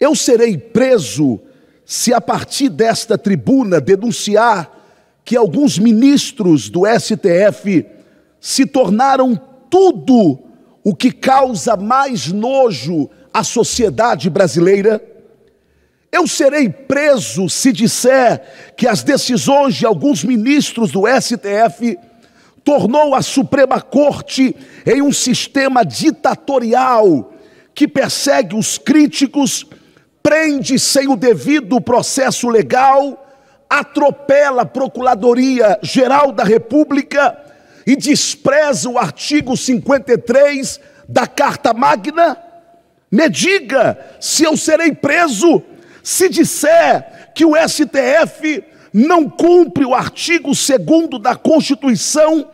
Eu serei preso se a partir desta tribuna denunciar que alguns ministros do STF se tornaram tudo o que causa mais nojo à sociedade brasileira? Eu serei preso se disser que as decisões de alguns ministros do STF tornou a Suprema Corte em um sistema ditatorial que persegue os críticos prende sem o devido processo legal, atropela a Procuradoria Geral da República e despreza o artigo 53 da Carta Magna? Me diga se eu serei preso se disser que o STF não cumpre o artigo 2 da Constituição,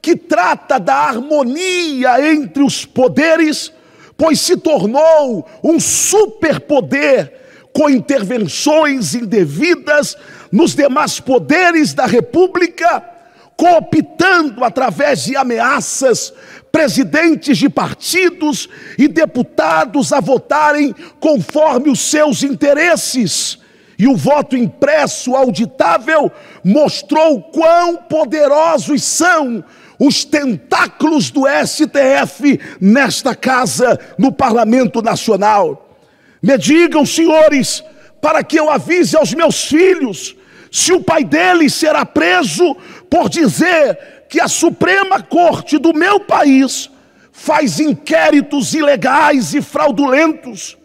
que trata da harmonia entre os poderes pois se tornou um superpoder com intervenções indevidas nos demais poderes da República, cooptando através de ameaças presidentes de partidos e deputados a votarem conforme os seus interesses. E o voto impresso auditável mostrou quão poderosos são os tentáculos do STF nesta casa, no Parlamento Nacional. Me digam, senhores, para que eu avise aos meus filhos se o pai deles será preso por dizer que a Suprema Corte do meu país faz inquéritos ilegais e fraudulentos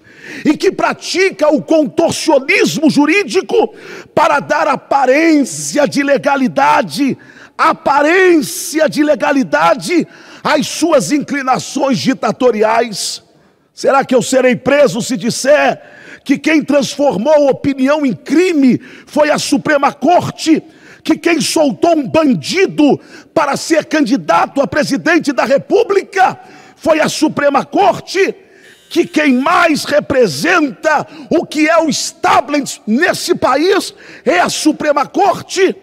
e que pratica o contorcionismo jurídico para dar aparência de legalidade aparência de legalidade às suas inclinações ditatoriais? Será que eu serei preso se disser que quem transformou opinião em crime foi a Suprema Corte? Que quem soltou um bandido para ser candidato a presidente da República foi a Suprema Corte? que quem mais representa o que é o establishment nesse país é a Suprema Corte.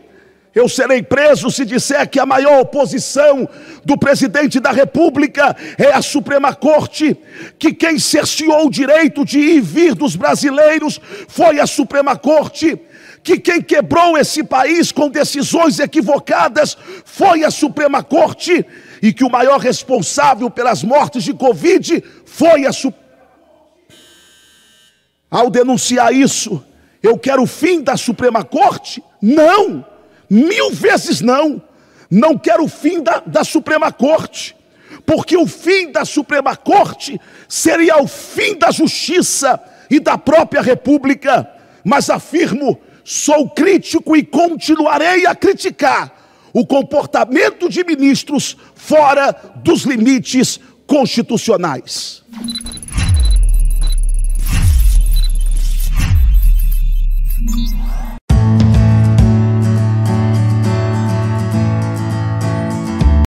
Eu serei preso se disser que a maior oposição do presidente da República é a Suprema Corte, que quem cerceou o direito de ir e vir dos brasileiros foi a Suprema Corte, que quem quebrou esse país com decisões equivocadas foi a Suprema Corte, e que o maior responsável pelas mortes de Covid foi a Suprema Ao denunciar isso, eu quero o fim da Suprema Corte? Não! Mil vezes não. Não quero o fim da, da Suprema Corte, porque o fim da Suprema Corte seria o fim da justiça e da própria República. Mas afirmo, sou crítico e continuarei a criticar o comportamento de ministros fora dos limites constitucionais.